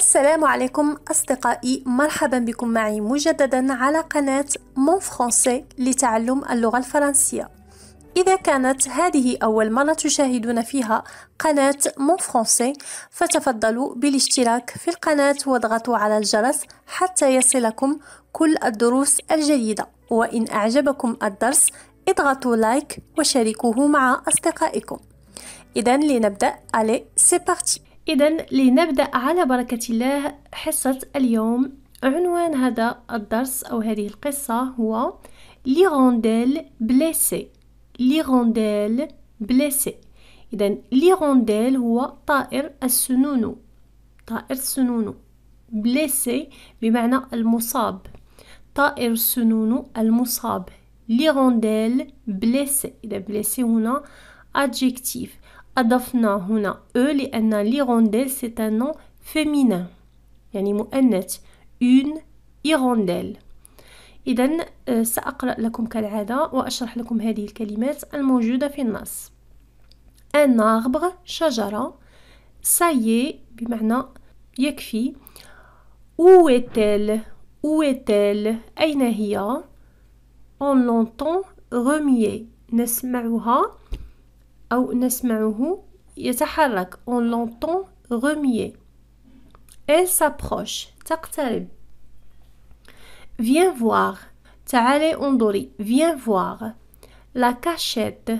السلام عليكم أصدقائي مرحبا بكم معي مجددا على قناة مون فرانسي لتعلم اللغة الفرنسية إذا كانت هذه أول مرة تشاهدون فيها قناة مون فرانسي فتفضلوا بالاشتراك في القناة واضغطوا على الجرس حتى يصلكم كل الدروس الجديدة وإن أعجبكم الدرس اضغطوا لايك وشاركوه مع أصدقائكم إذا لنبدأ علي سي بارتي إذا لنبدأ على بركة الله حصة اليوم عنوان هذا الدرس أو هذه القصة هو ليغونديل بليسي ليغونديل بليسي إذا ليغونديل هو طائر السنونو طائر السنونو بليسي بمعنى المصاب طائر السنونو المصاب ليغونديل بليسي إذا بليسي هنا adjectif أضفنا هنا أو e لأن ليرونديل سي ان نون فيمينان يعني مؤنث اون إيرونديل إذا سأقرأ لكم كالعادة وأشرح لكم هذه الكلمات الموجودة في النص ان أغبغ شجرة سايي بمعنى يكفي أو est أو ou أين هي أون لونتون غوميي نسمعها أو نسمعه يتحرك on l'entend remuer elle s'approche تقترب viens voir تعالي انظري viens voir la cachette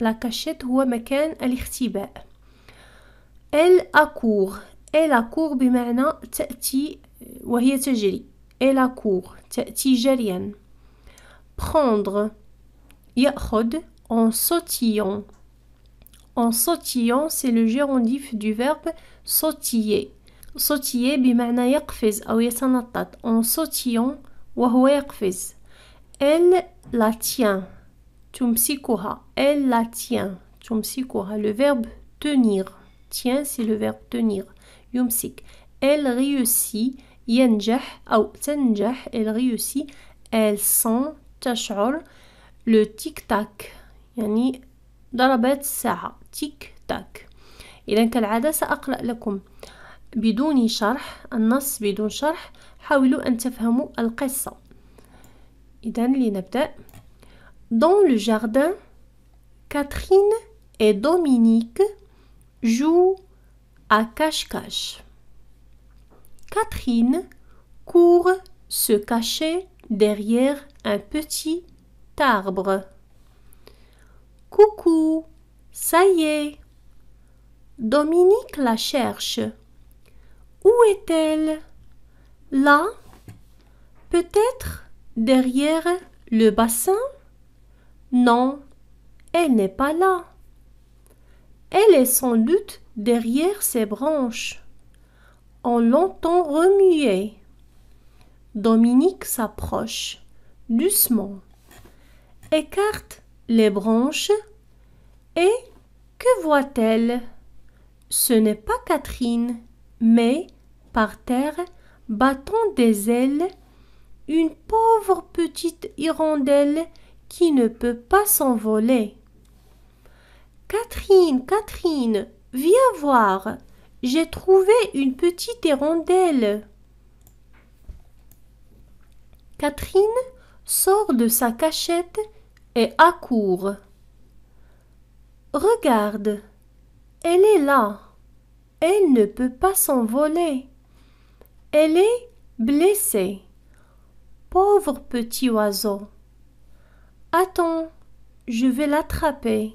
la cachette هو مكان الاختباء elle accourt elle accourt بمعنى تأتي وهي تجري elle accourt تأتي جريا prendre يأخذ en sautillant en sautillant, c'est le gérondif du verbe sautiller. Sautiller bimana يقفز أو يتنطط. En sautillant, وهو يقفز. Elle la tient. تمسكها. Elle la tient. تمسكها. Le verbe tenir. Tient, c'est le verbe tenir. Yumsik. Elle réussit. Yenjeh au تنجح. Elle réussit. Elle sent. تشعر. Le tic-tac. Yani. ضربت الساعة تيك تاك اذا كالعاده ساقرا لكم بدون شرح النص بدون شرح حاولوا ان تفهموا القصه اذا لنبدا دون لو جاردان كاترين اي دومينيك جو ا كاش كاش كاترين كور سو كاشي derrière un petit arbre. Coucou, Ça y est. Dominique la cherche. Où est-elle Là Peut-être derrière le bassin Non, elle n'est pas là. Elle est sans doute derrière ses branches. On l'entend remuer. Dominique s'approche, doucement, écarte les branches et que voit-elle Ce n'est pas Catherine, mais, par terre, battant des ailes, une pauvre petite hirondelle qui ne peut pas s'envoler. Catherine, Catherine, viens voir. J'ai trouvé une petite hirondelle. Catherine sort de sa cachette et accourt. Regarde, elle est là. Elle ne peut pas s'envoler. Elle est blessée. Pauvre petit oiseau. Attends, je vais l'attraper.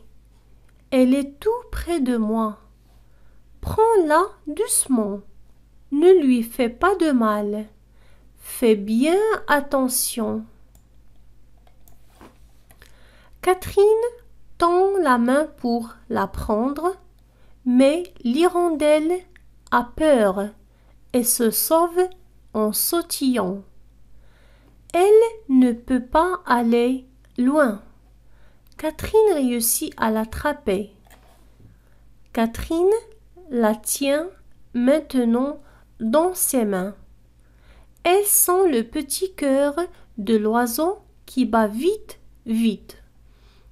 Elle est tout près de moi. Prends-la doucement. Ne lui fais pas de mal. Fais bien attention. Catherine la main pour la prendre, mais l'hirondelle a peur et se sauve en sautillant. Elle ne peut pas aller loin. Catherine réussit à l'attraper. Catherine la tient maintenant dans ses mains. Elle sent le petit cœur de l'oiseau qui bat vite, vite.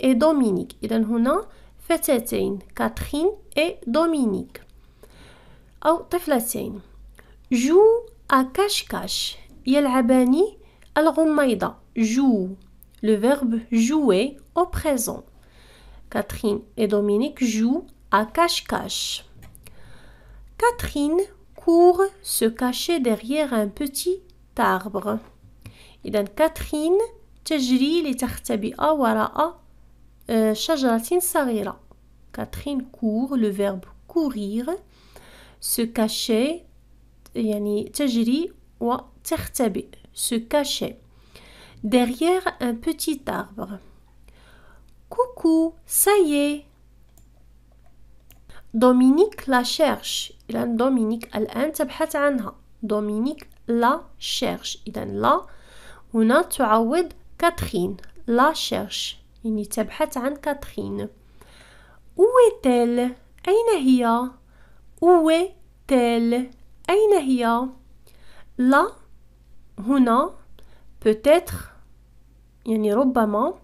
et Dominique. fait هنا فتاتين Catherine et Dominique. cache cache-cache. أكاش à à الغميضة. Joue. le verbe jouer au présent. Catherine et Dominique jouent à cache-cache. Catherine court se cacher derrière un petit arbre. Et donc, Catherine, euh, Catherine court, le verbe courir, se cacher, yani ou se cacher. Derrière un petit arbre. Coucou, ça y est. Dominique la cherche. Dominique La dominique Dominique la cherche. Là la هنا Catherine Catherine cherche. يعني تبحث عن كاترين او اويتيل اين هي او اويتيل اين هي لا هنا بوتيتر يعني ربما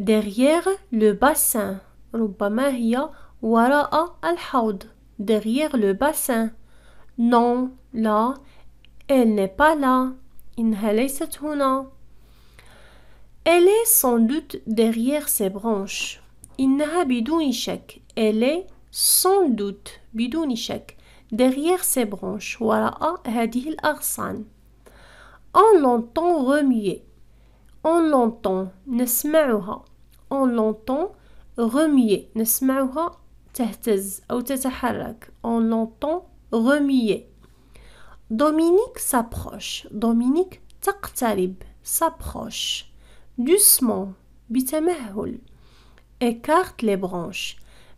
derrière لو bassin ربما هي وراء الحوض derrière لو bassin نو لا ال n'est pas là إنها ليست هنا Elle est sans doute derrière ces branches. Inna Elle est sans doute بدون derrière ses branches. voilà hadil arsan. On l'entend remuer. On l'entend نسمعها. On l'entend remuer. On l'entend remuer. Dominique s'approche. Dominique تقترب. S'approche doucement بتمهل écarte les branches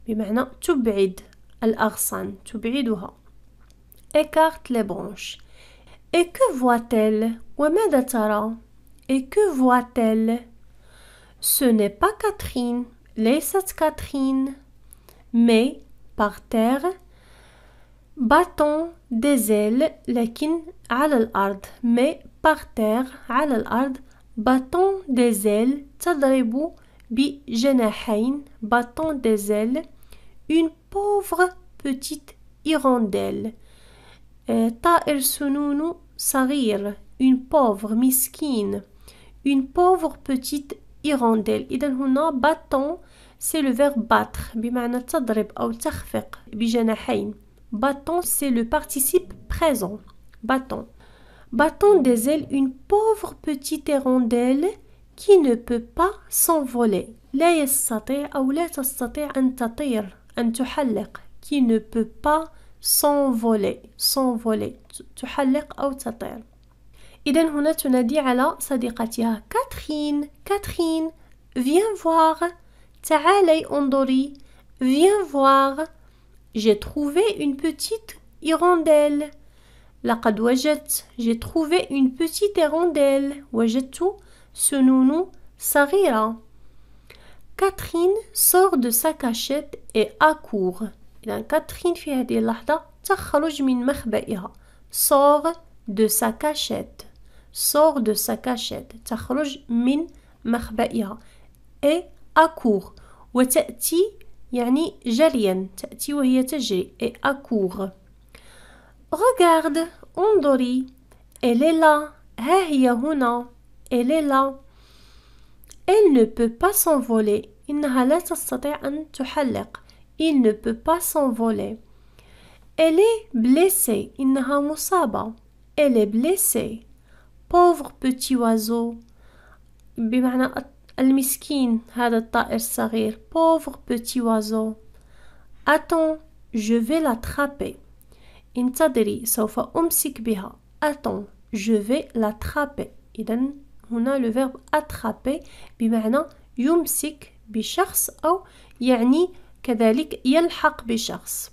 بمعنى تبعد الأغصان تبعدها écarte les branches et que voit-elle وماذا ترى et que voit-elle ce n'est pas Catherine ليست Catherine mais par terre bâton des ailes لكن على الأرض mais par terre على الأرض Bâton des ailes, tadribu bi jenahain, Bâton des ailes, une pauvre petite hirondelle. Euh, Ta'er sununu sarir, une pauvre misquine. une pauvre petite hirondelle. إذا bâton, c'est le verbe battre بمعنى تضرب أو bi بجناحين. Bâton, c'est le participe présent. Bâton battant des ailes une pauvre petite hirondelle qui ne peut pas s'envoler. ou qui ne peut pas s'envoler s'envoler on d'un à هنا تنادي على صديقتها Catherine Catherine viens voir تعالي انظري viens voir j'ai trouvé une petite hirondelle لقد j'ai trouvé une petite hirondelle وجدت ce nounou صغيرة كاترين sort de sa cachette et accourt Catherine, كاترين في هذه اللحظة تخرج من مخبئها sort de sa cachette sort de sa cachette تخرج من مخبئها et accourt وتأتي يعني جريا وهي et accourt Regarde, Ondori, elle est là. Elle est là. Elle ne peut pas s'envoler. Il ne peut pas s'envoler. Elle est blessée. Elle est blessée. Pauvre petit oiseau. Pauvre petit oiseau. Attends, je vais l'attraper. انتظري سوف أمسك بها أتون je vais l'attraper اذا هنا لو فيرب attraper بمعنى يمسك بشخص أو يعني كذلك يلحق بشخص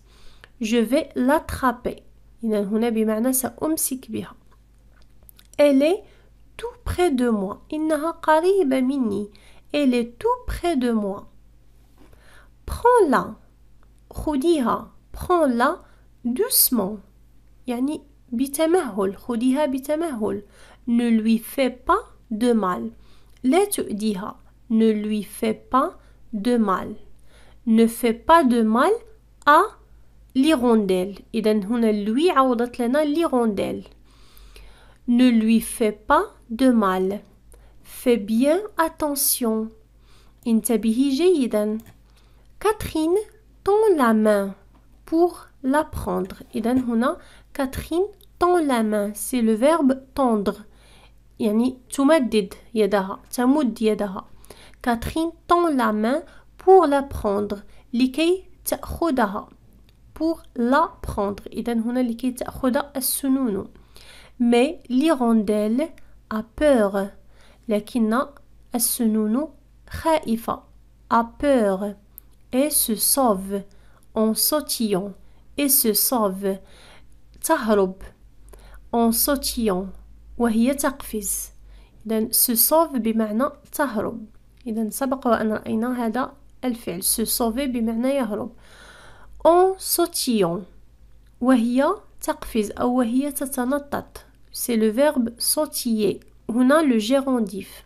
je vais l'attraper اذا هنا بمعنى سأمسك بها elle est tout près de moi إنها قريبة مني elle est tout près de moi prends-la خديها prends-la doucement. Yani, bitamahul. Khoudiha bitamahul. Ne lui fais pas de mal. La tu'diha. Ne lui fais pas de mal. Ne fais pas de mal à l'hirondelle. Idan huna lui عوضت lana l'hirondelle. Ne lui fais pas de mal. Fais bien attention. Intabihi jayidan. Catherine tend la main pour l'apprendre. Idan huna, Catherine tend la main. C'est le verbe tendre. Yani, tumadid Catherine tend la main pour la prendre. Likay ta'khudaha. Pour prendre Idan huna, likay ta'khuda as-sununu. Mais l'hirondelle a peur. Lakina as A peur. Et se sauve en sautillant. et se sauve Tahrub en sautillant وهي تقفز إذا se sauve بمعنى تهرب إذا سبق وأن رأينا هذا الفعل se sauver بمعنى يهرب en sautillant وهي تقفز أو وهي تتنطط c'est le verbe sautiller هنا le gérondif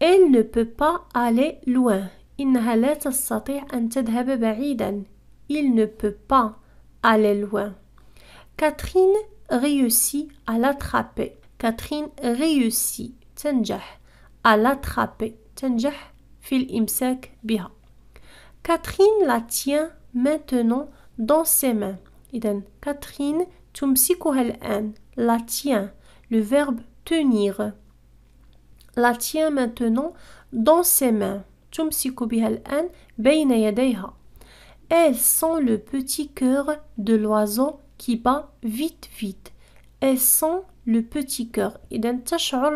elle ne peut pas aller loin إنها لا تستطيع أن تذهب بعيدا il ne peut pas aller loin. Catherine réussit à l'attraper. Catherine réussit à l'attraper. Catherine la tient maintenant dans ses mains. Catherine la tient. Le verbe tenir. La tient maintenant dans ses mains. تمسك بها elles sont le petit cœur de l'oiseau qui bat vite vite. Elles sont le petit cœur. إذا تشعر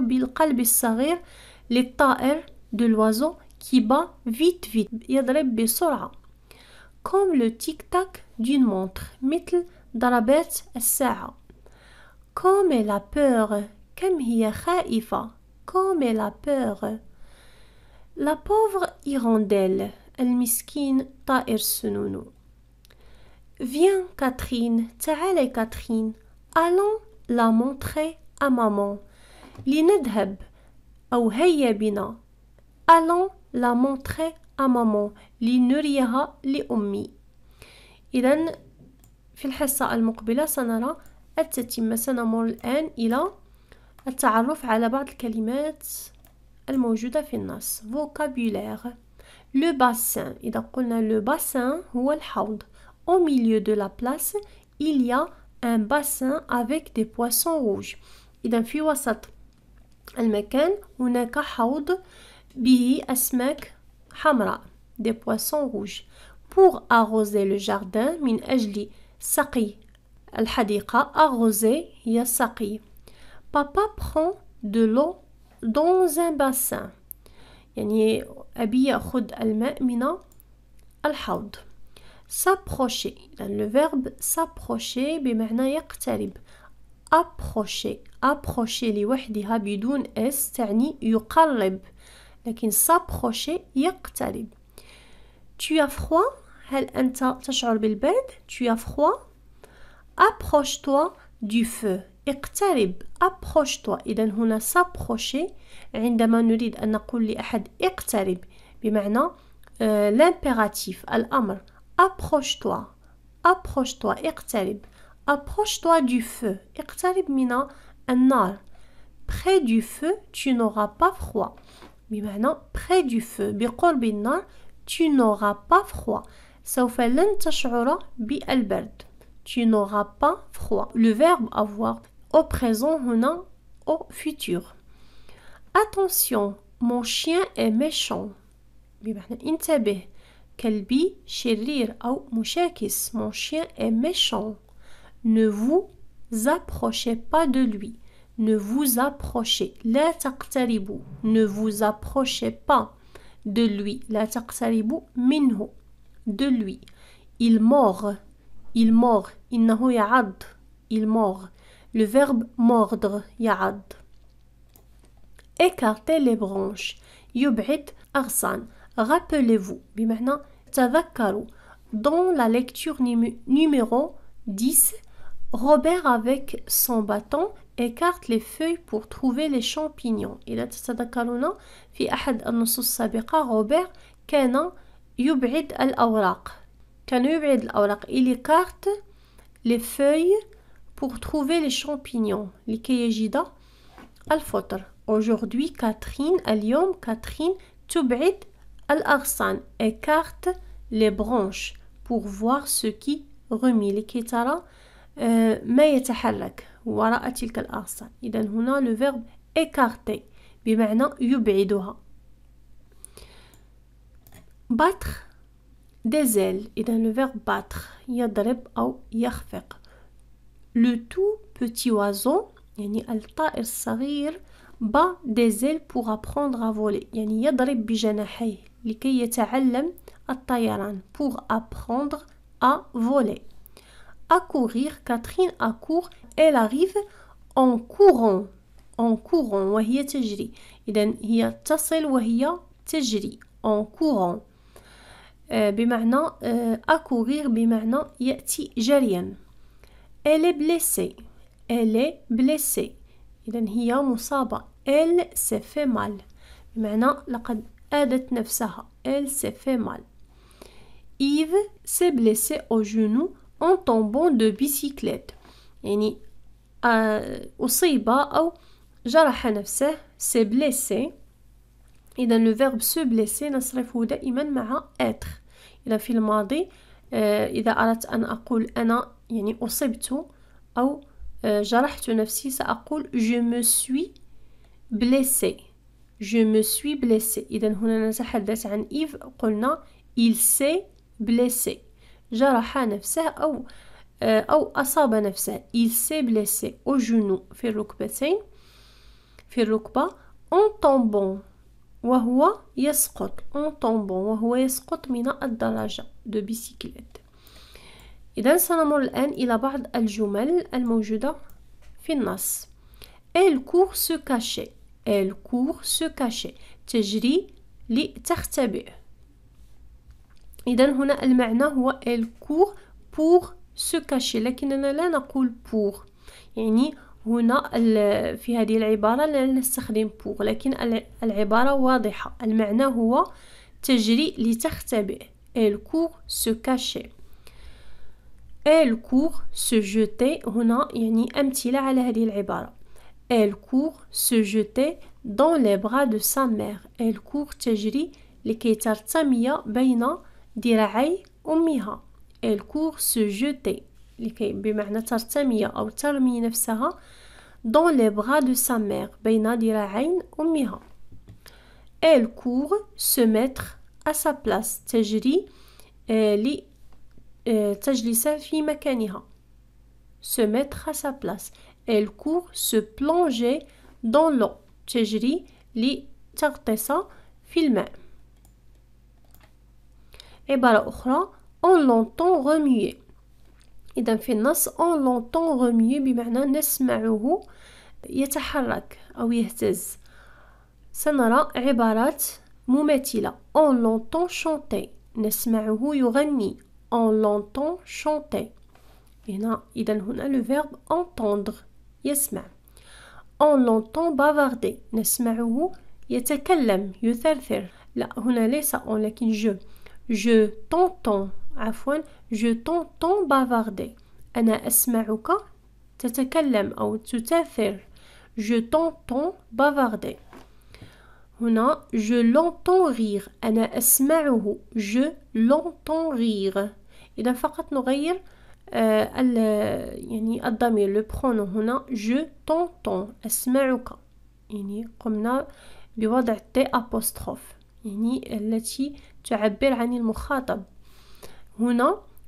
le petit de l'oiseau qui bat vite vite. vite Comme le tic-tac d'une montre. Comme elle a peur. Comme elle peur. La pauvre hirondelle. المسكين طائر السنونو Viens Catherine, تعالي كاترين Allons la montrer à maman لنذهب أو هيا بنا Allons la montrer à maman لنريها لأمي إذا في الحصة المقبلة سنرى التتمة سنمر الآن إلى التعرف على بعض الكلمات الموجودة في النص vocabulaire le bassin et le bassin ou au milieu de la place il y a un bassin avec des poissons rouges اذا في وسط المكان هناك حوض به أسماك حمراء des poissons rouges pour arroser le jardin من أجل سقي الحديقة arroser هي سقي papa prend de l'eau dans un bassin يعني أبي يأخذ الماء من الحوض سابخوشي يعني الفيرب سابخوشي بمعنى يقترب أبخوشي أبخوشي لوحدها بدون إس تعني يقرب لكن سابخوشي يقترب تو as froid هل أنت تشعر بالبرد تو as froid approche-toi du اقترب توا اذا هنا سابخوشي عندما نريد ان نقول لاحد اقترب بمعنى لامبيراتيف آه، الامر ابخوشتوا توا اقترب توا دو فو اقترب من النار près du feu tu n'auras pas froid بمعنى près du feu بقرب النار tu n'auras pas froid سوف لن تشعر بالبرد tu n'auras pas froid le verbe avoir au présent non au futur attention mon chien est méchant انتبه كلبي شرير أو mon chien est méchant ne vous approchez pas de lui ne vous approchez pas. ne vous approchez pas de lui La approchez de lui il mord il mord in il mord le verbe mordre, yad. Écarter les branches, yub'id arsan. Rappelez-vous, maintenant, tavakkaru. Dans la lecture numéro 10, Robert avec son bâton écarte les feuilles pour trouver les champignons. إذا تتذكرون في أحد النصوص السابقة روبير كان يبعد الأوراق كان يبعد الأوراق il écarte les feuilles pour trouver les champignons. Aujourd'hui, Catherine, Alium, Catherine, Tub'id, Al-Arsan écarte les branches pour voir ce qui remis les ترى et euh, le verbe écarter بمعنى verbe battre des ailes. dans le verbe battre yadrib ou yakhfiq le tout petit oiseau, يعني el الصغير, bat des ailes pour apprendre à voler. يعني يضرب بجناحيه لكي يتعلم الطيران pour apprendre à voler. À courir, Catherine accourt, elle arrive en courant. En courant, وهي تجري. إذا هي تصل وهي تجري. En courant. بمعنى euh, euh, à courir بمعنى يأتي جريا. Elle est blessée. Elle est blessée. إذا هي مصابة. Elle s'est fait mal. بمعنى لقد آذت نفسها. Elle s'est fait mal. Yves s'est blessé au genou en tombant de bicyclette. يعني أصيب أو جرح نفسه s'est blessé. إذا le verbe se blesser نصرفه دائما مع être. إذا في الماضي آه، إذا أردت أن أقول أنا يعني أصبت أو آه، جرحت نفسي سأقول je me suis blessé je me suis blessé إذا هنا نتحدث عن إيف قلنا il s'est blessé جرح نفسه أو آه، أو أصاب نفسه il s'est blessé au genou في الركبتين في الركبة en tombant وهو يسقط اون طومبون وهو يسقط من الدراجة دو بيسيكليت إذا سنمر الآن إلى بعض الجمل الموجودة في النص ال كور سو كاشي ال كور سو كاشي تجري لتختبئ إذا هنا المعنى هو ال كور بور سو كاشي لكننا لا نقول بور يعني هنا في هذه العبارة لا نستخدم بوغ لكن العبارة واضحة المعنى هو تجري لتختبئ إل كور سو كاشي إل كور سو جوتي هنا يعني أمثلة على هذه العبارة إل كور سو جوتي دون لي بغا دو سا مير كور تجري لكي ترتمي بين ذراعي أمها إل كور سو جوتي dans les bras de sa mère elle court se mettre à sa place تجري لي se mettre à sa place elle court se plonger dans l'eau تجري لتغطس في الماء on l'entend remuer إذا في النص أون لونتون غوميو بمعنى نسمعه يتحرك أو يهتز سنرى عبارات مماثلة أون لونتون شونتي نسمعه يغني أون لونتون شونتي هنا إذا هنا لو فيرب أونتوندغ يسمع أون لونتون بافاردي نسمعه يتكلم يثرثر لا هنا ليس أون لكن جو جو تونتون عفوا Je t'entends bavarder. أنا أسمعك تتكلم أو تتاثر. Je t'entends bavarder. هنا je l'entends rire أنا أسمعه je l'entends rire إذا فقط نغير آه ال يعني الضمير لو برونو هنا je t'entends أسمعك يعني قمنا بوضع تي أبوستروف يعني التي تعبر عن المخاطب هنا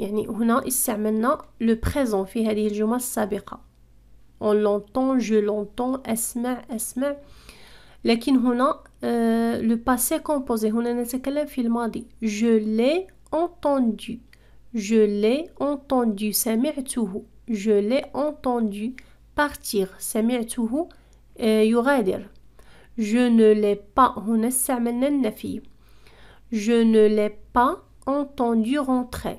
يعني هنا استعملنا لو بريزون on l'entend je l'entends اسمع اسمع لكن هنا لو كومبوزي هنا نتكلم في je l'ai entendu je l'ai entendu je l'ai entendu partir سمعته يغادر je ne l'ai pas je ne l'ai pas entendu rentrer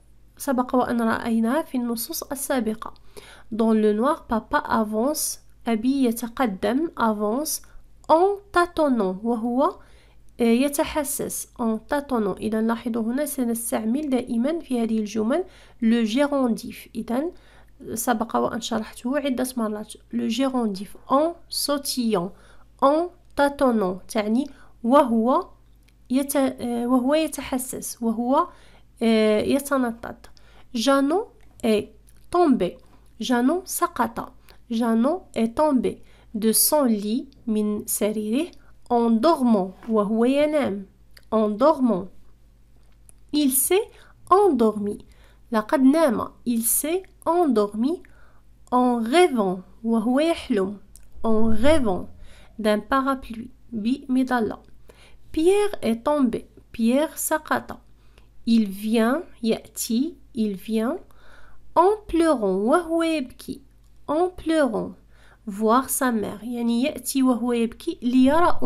سبق وأن رأيناه في النصوص السابقة دون لو نوار بابا أفونس أبي يتقدم أفونس أن تاتونو وهو يتحسس أن تاتونو إذا لاحظوا هنا سنستعمل دائما في هذه الجمل لو جيرونديف إذا سبق وأن شرحته عدة مرات لو جيرونديف أن سوتيون أن تاتونو تعني وهو يت... وهو يتحسس وهو يتنطط Janon est tombé. Janon sakata. Janon est tombé de son lit, min en dormant. En dormant. Il s'est endormi. La Il s'est endormi en rêvant. En rêvant d'un parapluie. Midalla. Pierre est tombé. Pierre sakata. Il vient, yati, il vient en pleurant qui en pleurant voir sa mère يعني يأتي وهو li yara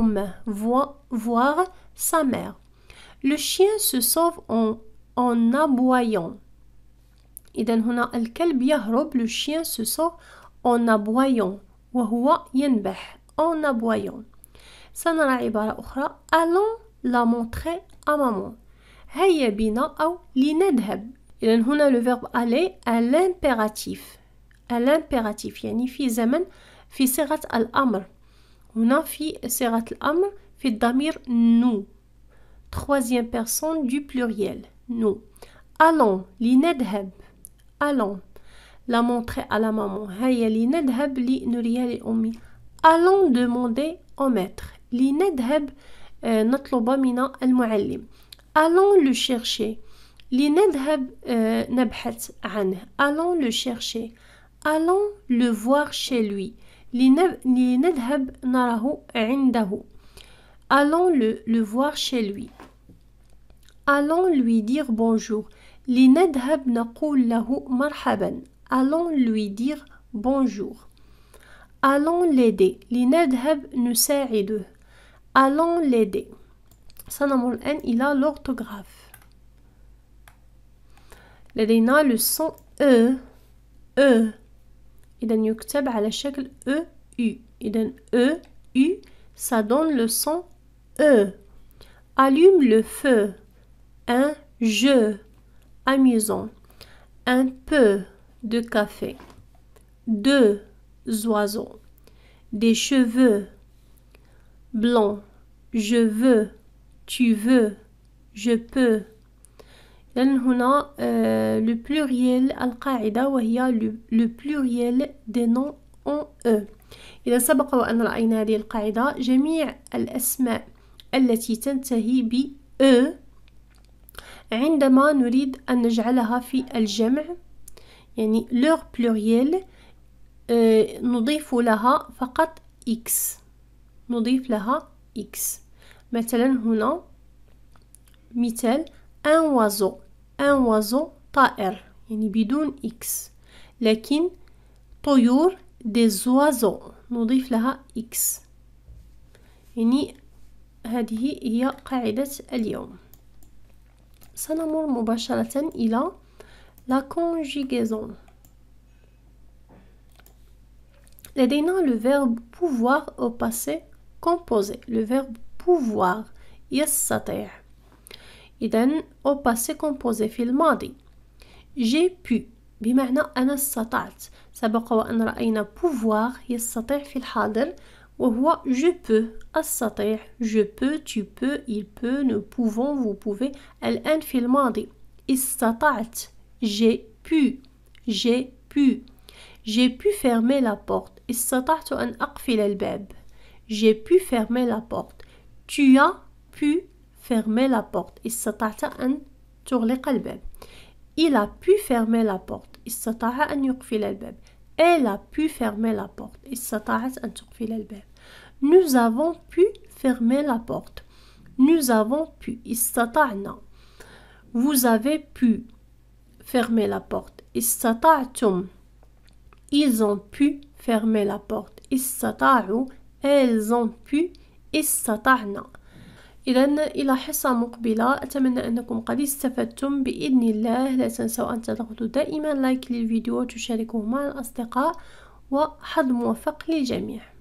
voir sa mère le chien se sauve en en aboyant إذا هنا الكلب يهرب le chien se sauve en aboyant وهو ينبح en aboyant سنرى عبارة اخرى allons la montrer à maman هيا بنا Ilan huna le verbe aller à l'impératif à l'impératif yani fi zaman fi sigat al'amr huna fi sigat al'amr fi d'amir nous troisième personne du pluriel nous allons li nadhhab allons la montrer à la maman haye li nadhhab li nuriya li ummi allons demander au maître li nadhhab natlouba mina al'mallem allons le chercher لنذهب نبحث عنه allons le chercher allons le voir chez lui لنذهب نراه عنده allons le, le voir chez lui allons lui dire bonjour لنذهب نقول له مرحبا allons lui dire bonjour allons l'aider لنذهب نساعده allons l'aider ça il a l'orthographe لدينا e e او او يكتب على e u U E, U, ça donne le son e allume le feu un jeu amusant un peu de café deux oiseaux des cheveux blancs je veux tu veux je peux لأن هنا لو آه، بلوريال القاعدة وهي لو بلوريال دي نون اون او إذا سبق وأن رأينا هذه القاعدة جميع الأسماء التي تنتهي ب او e، عندما نريد أن نجعلها في الجمع يعني لور بلوريال آه، نضيف لها فقط إكس نضيف لها إكس مثلا هنا مثال ان oiseau un oiseau taer, yani sans « x. un toyur des oiseaux, nous ajoute « x. Yani hadihi hiya qa'idat al-yawm. Sanamur directement à la conjugaison. Nous avons le verbe pouvoir au passé composé. Le verbe pouvoir. est Yassatayah. إذا au passé composé في j'ai pu بمعنى أنا استطعت سبق وأن رأينا pouvoir يستطيع في الحاضر je peux أستطيع je peux tu peux il peut nous pouvons vous pouvez الآن في الماضي استطعت j'ai pu j'ai pu j'ai pu fermer la porte استطعت أن أقفل الباب j'ai pu fermer la porte tu as pu fermer la porte. استطعت أن تغلق الباب. Il a pu fermer la porte. استطاع أن يقفل الباب. Elle a pu fermer la porte. استطاعت أن تقفل الباب. Nous avons pu fermer la porte. Nous avons pu. استطعنا. Vous avez pu fermer la porte. استطعتم. Ils ont pu fermer la porte. استطاعوا. Elles ont pu. استطعنا. إذا إلى حصة مقبلة أتمنى أنكم قد استفدتم بإذن الله لا تنسوا أن تضغطوا دائما لايك للفيديو وتشاركوه مع الأصدقاء وحظ موفق للجميع